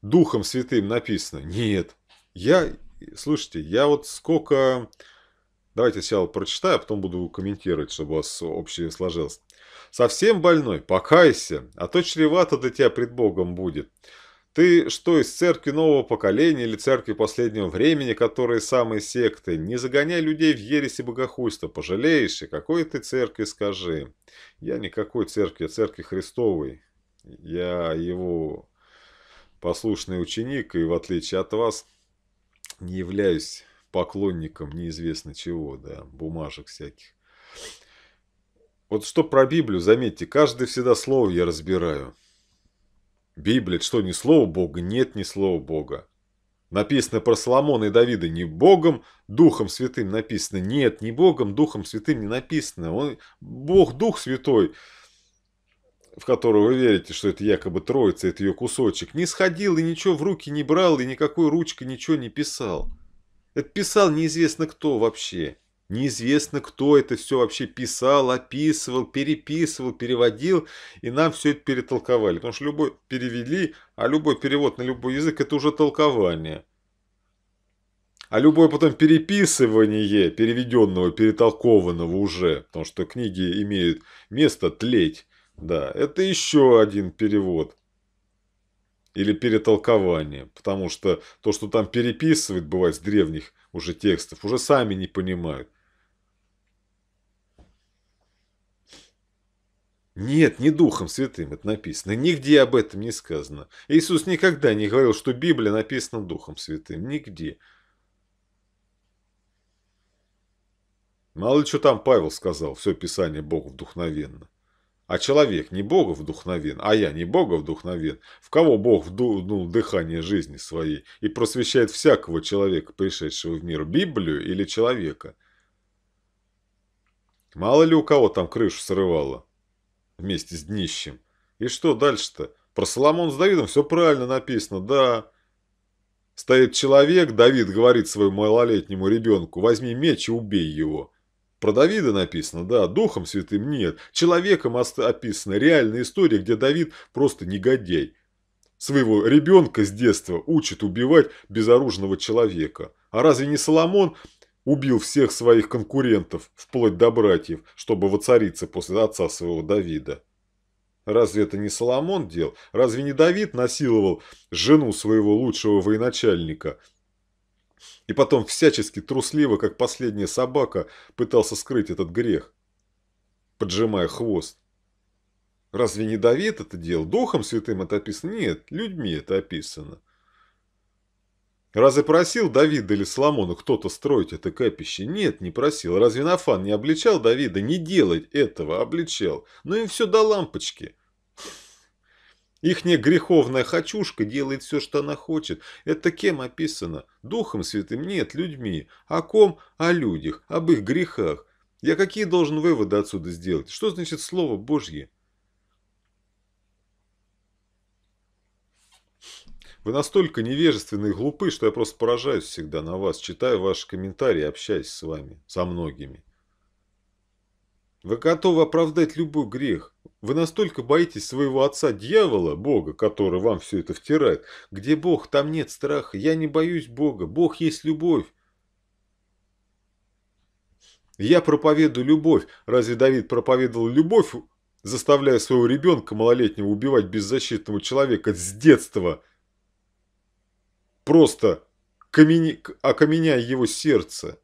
Духом Святым написано. Нет. Я, слушайте, я вот сколько... Давайте сначала прочитаю, а потом буду комментировать, чтобы у вас общее сложилось. «Совсем больной? Покайся, а то чревато для тебя пред Богом будет. Ты что, из церкви нового поколения или церкви последнего времени, которые самые секты? Не загоняй людей в ересь и богохульство, пожалеешь, и какой ты церкви скажи. Я никакой церкви, я а церкви Христовой. Я его послушный ученик, и в отличие от вас, не являюсь поклонником неизвестно чего, да, бумажек всяких. Вот что про Библию, заметьте, каждое всегда слово я разбираю. Библия – что, ни слова Бога? Нет ни слова Бога. Написано про Соломона и Давида не Богом, Духом Святым написано. Нет, не Богом, Духом Святым не написано. Он, Бог – Дух Святой, в которого вы верите, что это якобы Троица, это ее кусочек, не сходил и ничего в руки не брал, и никакой ручкой ничего не писал. Это писал неизвестно кто вообще. Неизвестно, кто это все вообще писал, описывал, переписывал, переводил, и нам все это перетолковали. Потому что любой перевели, а любой перевод на любой язык – это уже толкование. А любое потом переписывание переведенного, перетолкованного уже, потому что книги имеют место тлеть, да, это еще один перевод или перетолкование, потому что то, что там переписывает, бывает с древних – уже текстов, уже сами не понимают. Нет, не Духом Святым это написано. Нигде об этом не сказано. Иисус никогда не говорил, что Библия написана Духом Святым. Нигде. Мало ли что там Павел сказал, все Писание Богу вдохновенно. А человек не Бога вдохновен, а я не Бога вдохновен, в кого Бог вдунул дыхание жизни своей и просвещает всякого человека, пришедшего в мир, Библию или человека? Мало ли у кого там крышу срывало вместе с днищем. И что дальше-то? Про Соломон с Давидом все правильно написано, да. Стоит человек, Давид говорит своему малолетнему ребенку, возьми меч и убей его. Про Давида написано, да, духом святым нет. Человеком описана реальная история, где Давид просто негодяй. Своего ребенка с детства учит убивать безоружного человека. А разве не Соломон убил всех своих конкурентов, вплоть до братьев, чтобы воцариться после отца своего Давида? Разве это не Соломон дел? Разве не Давид насиловал жену своего лучшего военачальника – и потом всячески трусливо, как последняя собака, пытался скрыть этот грех, поджимая хвост. Разве не Давид это делал? Духом святым это описано? Нет, людьми это описано. Разве просил Давида или Соломона кто-то строить это капище? Нет, не просил. Разве Нафан не обличал Давида не делать этого? Обличал. Но ну им все до лампочки. Ихняя греховная хочушка делает все, что она хочет. Это кем описано? Духом святым? Нет, людьми. О ком? О людях, об их грехах. Я какие должен выводы отсюда сделать? Что значит Слово Божье? Вы настолько невежественны и глупы, что я просто поражаюсь всегда на вас, читаю ваши комментарии, общаюсь с вами, со многими. Вы готовы оправдать любой грех. Вы настолько боитесь своего отца-дьявола, Бога, который вам все это втирает. Где Бог, там нет страха. Я не боюсь Бога. Бог есть любовь. Я проповедую любовь. Разве Давид проповедовал любовь, заставляя своего ребенка малолетнего убивать беззащитного человека с детства? Просто камень... окаменяя его сердце.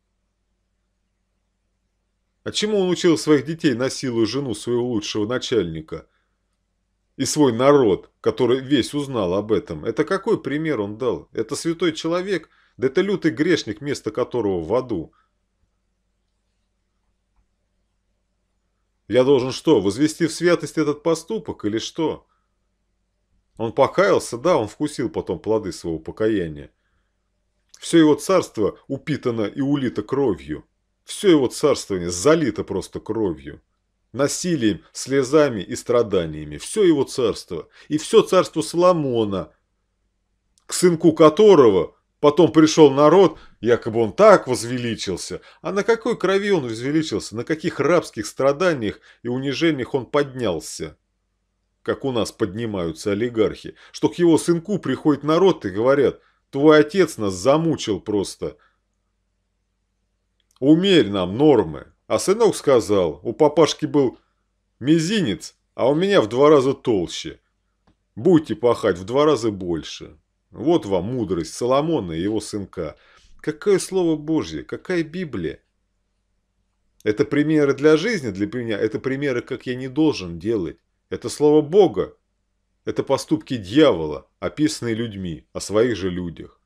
А чему он учил своих детей, насилуя жену своего лучшего начальника? И свой народ, который весь узнал об этом. Это какой пример он дал? Это святой человек? Да это лютый грешник, место которого в аду. Я должен что, возвести в святость этот поступок или что? Он покаялся, да, он вкусил потом плоды своего покаяния. Все его царство упитано и улито кровью. Все его царствование залито просто кровью, насилием, слезами и страданиями. Все его царство. И все царство Соломона, к сынку которого потом пришел народ, якобы он так возвеличился. А на какой крови он возвеличился? На каких рабских страданиях и унижениях он поднялся? Как у нас поднимаются олигархи. Что к его сынку приходит народ и говорят, твой отец нас замучил просто – Умерь нам нормы. А сынок сказал, у папашки был мизинец, а у меня в два раза толще. Будьте пахать в два раза больше. Вот вам мудрость Соломона и его сынка. Какое слово Божье, какая Библия. Это примеры для жизни, для меня, это примеры, как я не должен делать. Это слово Бога, это поступки дьявола, описанные людьми, о своих же людях.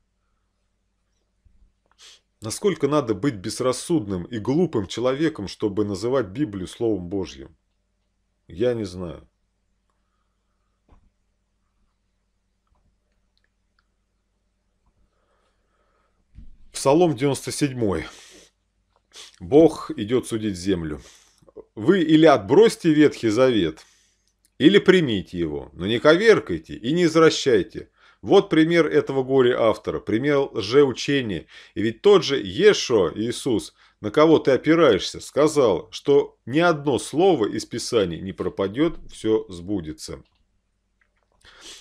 Насколько надо быть безрассудным и глупым человеком, чтобы называть Библию Словом Божьим? Я не знаю. Псалом 97. Бог идет судить землю. Вы или отбросьте Ветхий Завет, или примите его, но не коверкайте и не извращайте, вот пример этого горе-автора, пример лжеучения. И ведь тот же Ешо Иисус, на кого ты опираешься, сказал, что ни одно слово из Писаний не пропадет, все сбудется.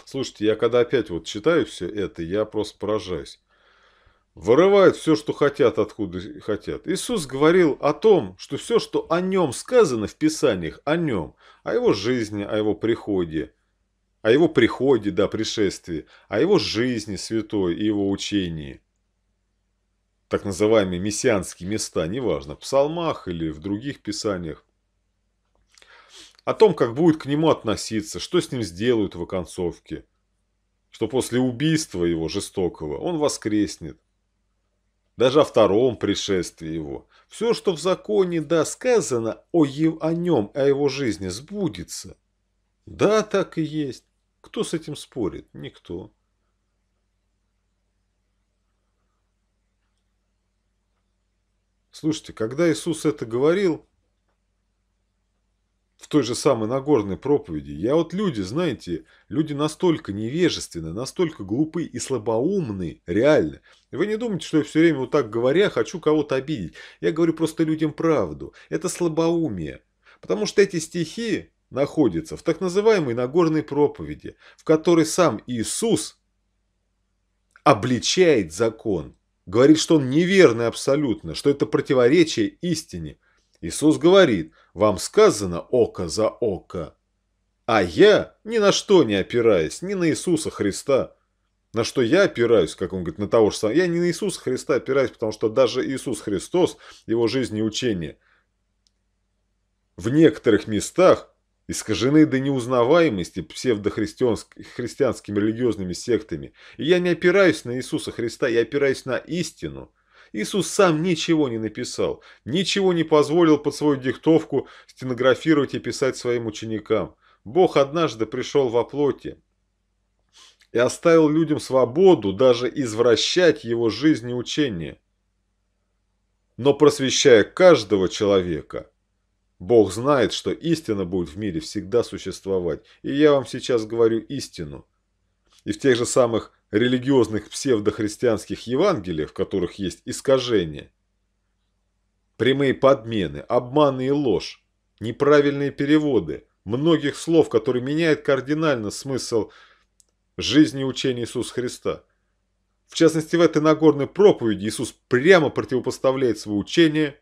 Слушайте, я когда опять вот читаю все это, я просто поражаюсь. Вырывают все, что хотят, откуда хотят. Иисус говорил о том, что все, что о нем сказано в Писаниях, о нем, о его жизни, о его приходе – о его приходе до да, пришествии, о его жизни святой и его учении. Так называемые мессианские места, неважно, в псалмах или в других писаниях. О том, как будет к нему относиться, что с ним сделают в оконцовке. Что после убийства его жестокого он воскреснет. Даже о втором пришествии его. Все, что в законе да сказано о, о нем, о его жизни, сбудется. Да, так и есть. Кто с этим спорит? Никто. Слушайте, когда Иисус это говорил, в той же самой Нагорной проповеди, я вот люди, знаете, люди настолько невежественны, настолько глупы и слабоумны, реально. Вы не думайте, что я все время вот так говоря хочу кого-то обидеть. Я говорю просто людям правду. Это слабоумие. Потому что эти стихи, находится в так называемой Нагорной проповеди, в которой сам Иисус обличает закон, говорит, что он неверный абсолютно, что это противоречие истине. Иисус говорит, вам сказано око за око, а я, ни на что не опираясь, ни на Иисуса Христа, на что я опираюсь, как он говорит, на того же самого. Я не на Иисуса Христа опираюсь, потому что даже Иисус Христос, его жизнь и учение в некоторых местах искажены до неузнаваемости псевдохристианскими религиозными сектами. И я не опираюсь на Иисуса Христа, я опираюсь на истину. Иисус сам ничего не написал, ничего не позволил под свою диктовку стенографировать и писать своим ученикам. Бог однажды пришел во плоти и оставил людям свободу даже извращать его жизнь и учение, но просвещая каждого человека – Бог знает, что истина будет в мире всегда существовать, и я вам сейчас говорю истину. И в тех же самых религиозных псевдохристианских Евангелиях, в которых есть искажения, прямые подмены, обманы и ложь, неправильные переводы, многих слов, которые меняют кардинально смысл жизни и учения Иисуса Христа. В частности, в этой Нагорной проповеди Иисус прямо противопоставляет свое учение –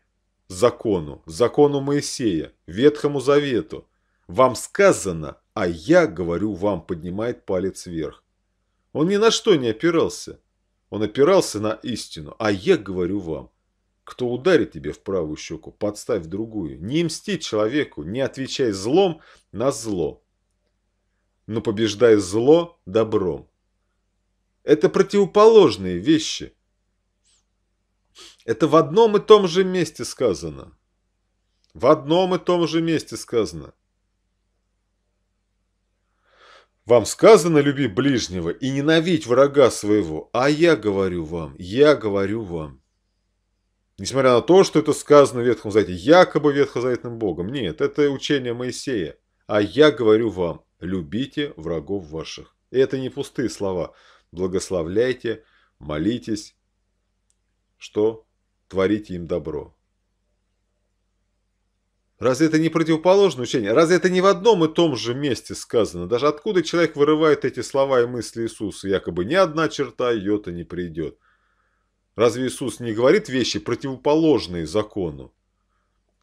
закону, закону Моисея, Ветхому Завету. Вам сказано, а я говорю вам, поднимает палец вверх. Он ни на что не опирался. Он опирался на истину, а я говорю вам. Кто ударит тебе в правую щеку, подставь другую. Не мсти человеку, не отвечай злом на зло. Но побеждай зло добром. Это противоположные вещи – это в одном и том же месте сказано. В одном и том же месте сказано. Вам сказано, люби ближнего и ненавидь врага своего, а я говорю вам, я говорю вам. Несмотря на то, что это сказано в Ветхом Завете, якобы Ветхозаветным Богом. Нет, это учение Моисея. А я говорю вам, любите врагов ваших. И это не пустые слова. Благословляйте, молитесь, что творите им добро. Разве это не противоположное учение? Разве это не в одном и том же месте сказано? Даже откуда человек вырывает эти слова и мысли Иисуса? Якобы ни одна черта йота не придет. Разве Иисус не говорит вещи, противоположные закону?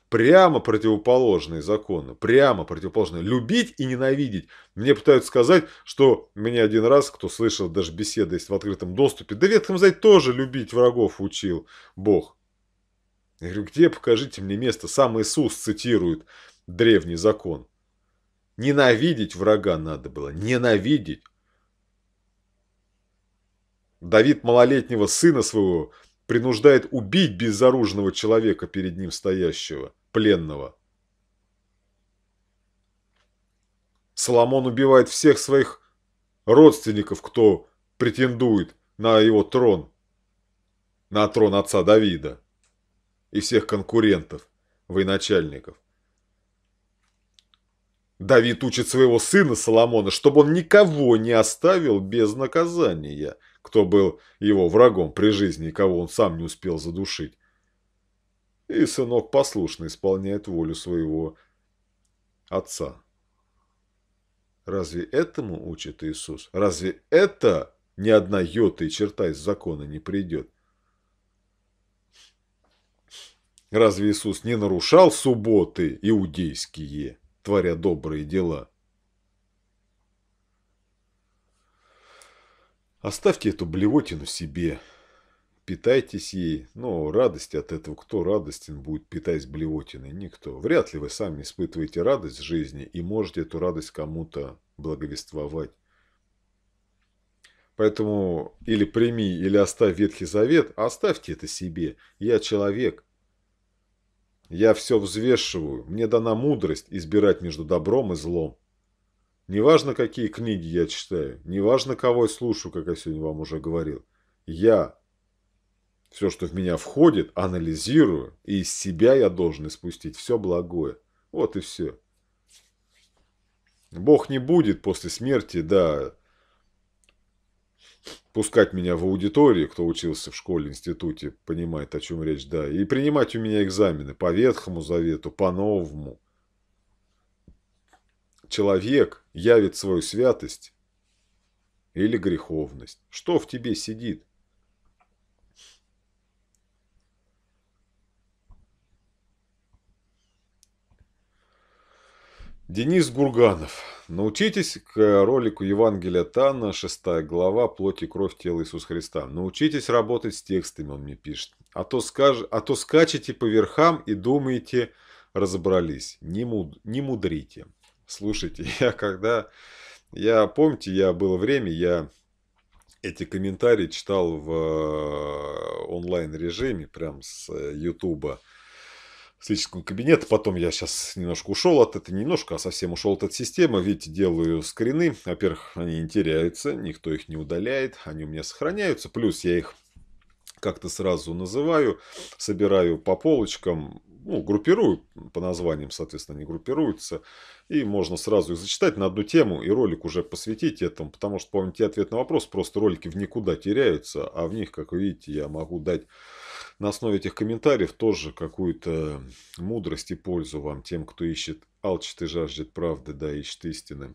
прямо противоположные законы, прямо противоположные. Любить и ненавидеть. Мне пытаются сказать, что мне один раз, кто слышал даже беседы есть в открытом доступе, да Ветхом Завете тоже любить врагов учил Бог. Я говорю, где, покажите мне место. Сам Иисус цитирует древний закон. Ненавидеть врага надо было, ненавидеть. Давид малолетнего сына своего принуждает убить безоружного человека перед ним стоящего пленного. Соломон убивает всех своих родственников, кто претендует на его трон, на трон отца Давида и всех конкурентов, военачальников. Давид учит своего сына Соломона, чтобы он никого не оставил без наказания, кто был его врагом при жизни и кого он сам не успел задушить и сынок послушно исполняет волю своего отца. Разве этому учит Иисус? Разве это ни одна йота и черта из закона не придет? Разве Иисус не нарушал субботы иудейские, творя добрые дела? Оставьте эту блевотину себе, Питайтесь ей, но ну, радости от этого кто радостен будет, питаясь блевотиной? Никто. Вряд ли вы сами испытываете радость жизни и можете эту радость кому-то благовествовать. Поэтому или прими, или оставь Ветхий Завет, оставьте это себе. Я человек. Я все взвешиваю. Мне дана мудрость избирать между добром и злом. Неважно, какие книги я читаю, неважно, кого я слушаю, как я сегодня вам уже говорил. Я все, что в меня входит, анализирую, и из себя я должен испустить все благое. Вот и все. Бог не будет после смерти, да, пускать меня в аудитории, кто учился в школе, институте, понимает, о чем речь, да, и принимать у меня экзамены по Ветхому Завету, по Новому. Человек явит свою святость или греховность. Что в тебе сидит? Денис Гурганов. Научитесь к ролику Евангелия Тана, 6 глава, плоть и кровь тела Иисуса Христа. Научитесь работать с текстами, он мне пишет. А то, скаж... а то скачете по верхам и думаете, разобрались. Не, муд... не мудрите. Слушайте, я когда... Я, помните, я было время, я эти комментарии читал в э, онлайн-режиме, прям с э, Ютуба. YouTube классического кабинета. Потом я сейчас немножко ушел от этой, немножко, а совсем ушел от этой системы. Видите, делаю скрины. Во-первых, они не теряются, никто их не удаляет, они у меня сохраняются. Плюс я их как-то сразу называю, собираю по полочкам, ну, группирую по названиям, соответственно, они группируются. И можно сразу их зачитать на одну тему и ролик уже посвятить этому. Потому что, помните, ответ на вопрос, просто ролики в никуда теряются, а в них, как вы видите, я могу дать на основе этих комментариев тоже какую-то мудрость и пользу вам, тем, кто ищет, алчит и жаждет правды, да, ищет истины.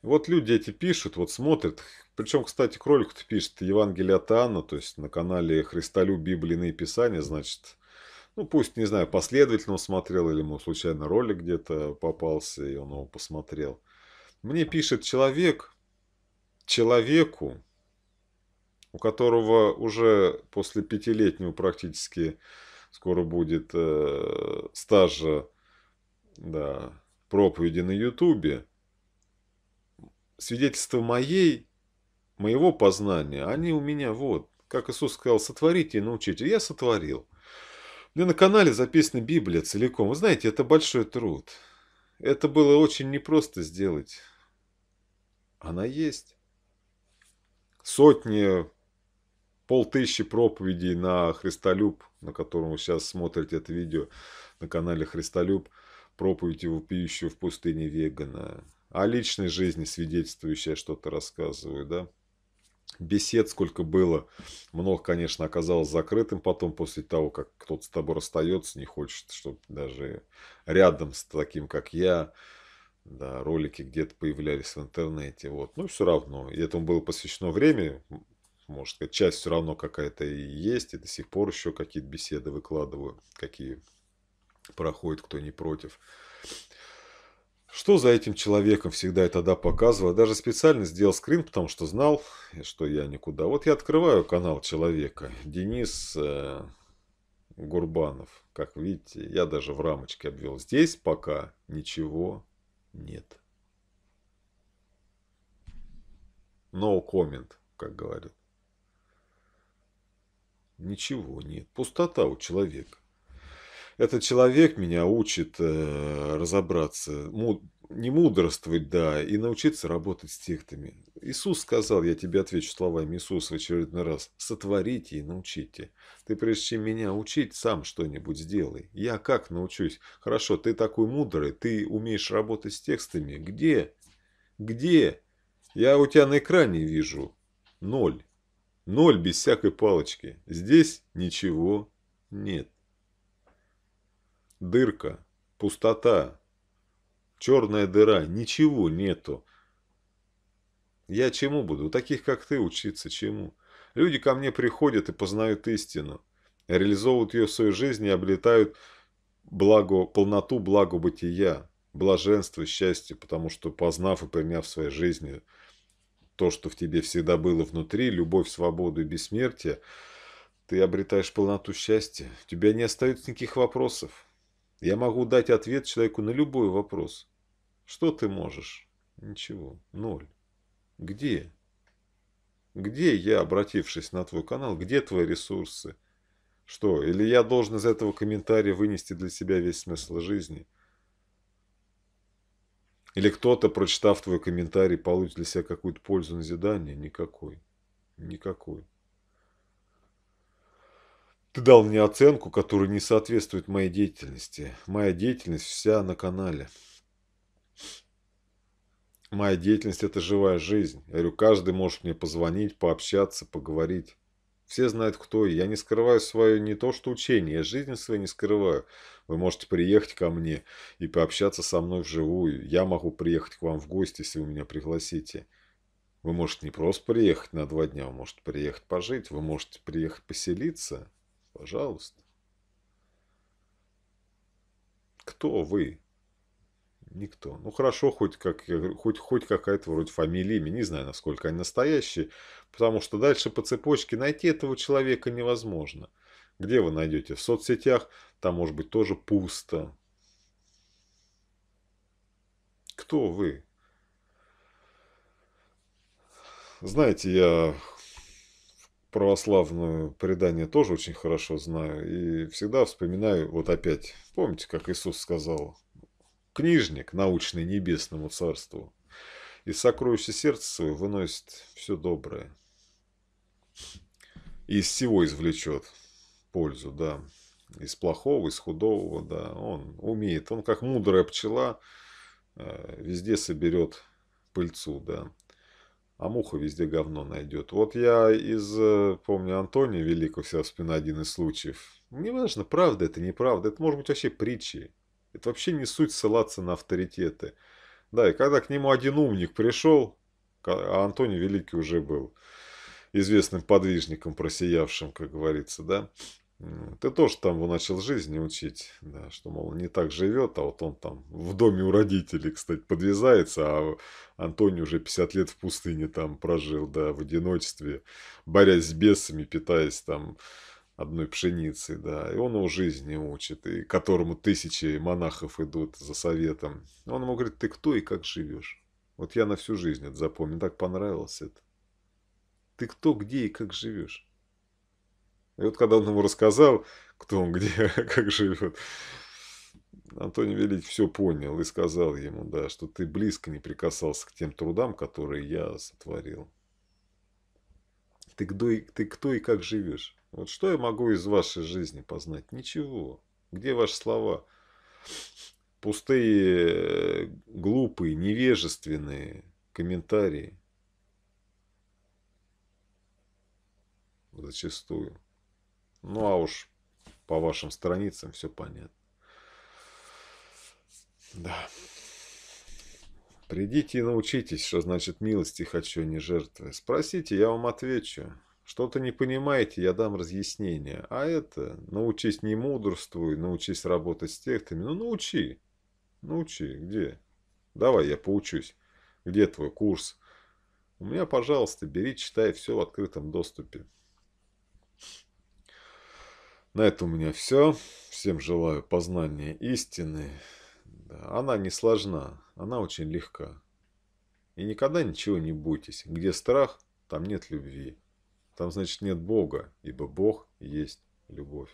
Вот люди эти пишут, вот смотрят. Причем, кстати, к ролику пишет Евангелие от Анна, то есть на канале Христолю Библии и Писания, значит, ну пусть, не знаю, последовательно он смотрел или ему случайно ролик где-то попался, и он его посмотрел. Мне пишет человек, человеку, у которого уже после пятилетнего практически скоро будет э, стажа да, проповеди на Ютубе, свидетельства моей, моего познания, они у меня вот. Как Иисус сказал, сотворите и научите. Я сотворил. У меня на канале записана Библия целиком. Вы знаете, это большой труд. Это было очень непросто сделать. Она есть. Сотни полтысячи проповедей на Христолюб, на котором вы сейчас смотрите это видео, на канале Христолюб, проповедь его пьющую в пустыне вегана. О личной жизни свидетельствующая что-то рассказываю, да. Бесед сколько было. Много, конечно, оказалось закрытым потом, после того, как кто-то с тобой расстается, не хочет, чтобы даже рядом с таким, как я, да, ролики где-то появлялись в интернете. Вот. Ну, все равно. И этому было посвящено время может сказать, часть все равно какая-то и есть, и до сих пор еще какие-то беседы выкладываю, какие проходят, кто не против. Что за этим человеком всегда и тогда показывал. Даже специально сделал скрин, потому что знал, что я никуда. Вот я открываю канал человека. Денис э, Гурбанов. Как видите, я даже в рамочке обвел. Здесь пока ничего нет. No comment, как говорят. Ничего нет. Пустота у человека. Этот человек меня учит э, разобраться, муд... не мудрствовать, да, и научиться работать с текстами. Иисус сказал, я тебе отвечу словами Иисуса в очередной раз, сотворите и научите. Ты прежде чем меня учить, сам что-нибудь сделай. Я как научусь? Хорошо, ты такой мудрый, ты умеешь работать с текстами. Где? Где? Я у тебя на экране вижу. Ноль. Ноль без всякой палочки. Здесь ничего нет. Дырка. Пустота. Черная дыра. Ничего нету. Я чему буду? У таких, как ты, учиться чему? Люди ко мне приходят и познают истину. Реализовывают ее в своей жизни и облетают благо, полноту благо бытия, блаженство, счастье, потому что, познав и приняв в своей жизни – то, что в тебе всегда было внутри, любовь, свободу и бессмертие, ты обретаешь полноту счастья. У тебя не остается никаких вопросов. Я могу дать ответ человеку на любой вопрос. Что ты можешь? Ничего. Ноль. Где? Где я, обратившись на твой канал, где твои ресурсы? Что, или я должен из этого комментария вынести для себя весь смысл жизни? Или кто-то, прочитав твой комментарий, получит для себя какую-то пользу назидания? Никакой. Никакой. Ты дал мне оценку, которая не соответствует моей деятельности. Моя деятельность вся на канале. Моя деятельность – это живая жизнь. Я говорю, каждый может мне позвонить, пообщаться, поговорить. Все знают, кто я. Я не скрываю свое не то что учение, я жизнь свою не скрываю. Вы можете приехать ко мне и пообщаться со мной вживую. Я могу приехать к вам в гости, если вы меня пригласите. Вы можете не просто приехать на два дня, вы можете приехать пожить, вы можете приехать поселиться. Пожалуйста. Кто вы? Никто. Ну хорошо, хоть, как, хоть, хоть какая-то вроде фамилия, имя. Не знаю, насколько они настоящие. Потому что дальше по цепочке найти этого человека невозможно. Где вы найдете? В соцсетях. Там может быть тоже пусто. Кто вы? Знаете, я православное предание тоже очень хорошо знаю. И всегда вспоминаю, вот опять, помните, как Иисус сказал, книжник, научный небесному царству, и сокровища сердца свое выносит все доброе. И из всего извлечет пользу, да. Из плохого, из худого, да. Он умеет, он как мудрая пчела, э, везде соберет пыльцу, да. А муха везде говно найдет. Вот я из, э, помню, Антония Великого себя спина один из случаев. Неважно, правда это, неправда. Это может быть вообще притчи. Это вообще не суть ссылаться на авторитеты. Да, и когда к нему один умник пришел, а Антоний Великий уже был известным подвижником, просиявшим, как говорится, да, ты тоже там его начал жизни учить, да, что, мол, не так живет, а вот он там в доме у родителей, кстати, подвязается, а Антоний уже 50 лет в пустыне там прожил, да, в одиночестве, борясь с бесами, питаясь там одной пшеницы, да, и он его жизни учит, и которому тысячи монахов идут за советом. Он ему говорит, ты кто и как живешь? Вот я на всю жизнь это запомню, так понравилось это. Ты кто, где и как живешь? И вот когда он ему рассказал, кто он, где, как живет, Антоний великий все понял и сказал ему, да, что ты близко не прикасался к тем трудам, которые я сотворил. Ты кто, и, ты кто и как живешь? Вот что я могу из вашей жизни познать? Ничего. Где ваши слова? Пустые, э, глупые, невежественные комментарии. Зачастую. Ну а уж по вашим страницам все понятно. Да. Придите и научитесь, что значит милости хочу, а не жертвы. Спросите, я вам отвечу. Что-то не понимаете, я дам разъяснение. А это, научись не мудрствуй, научись работать с текстами. Ну, научи. Научи. Где? Давай, я поучусь. Где твой курс? У меня, пожалуйста, бери, читай все в открытом доступе. На этом у меня все. Всем желаю познания истины. Да, она не сложна, она очень легка. И никогда ничего не бойтесь. Где страх, там нет любви. Там, значит, нет Бога, ибо Бог есть любовь.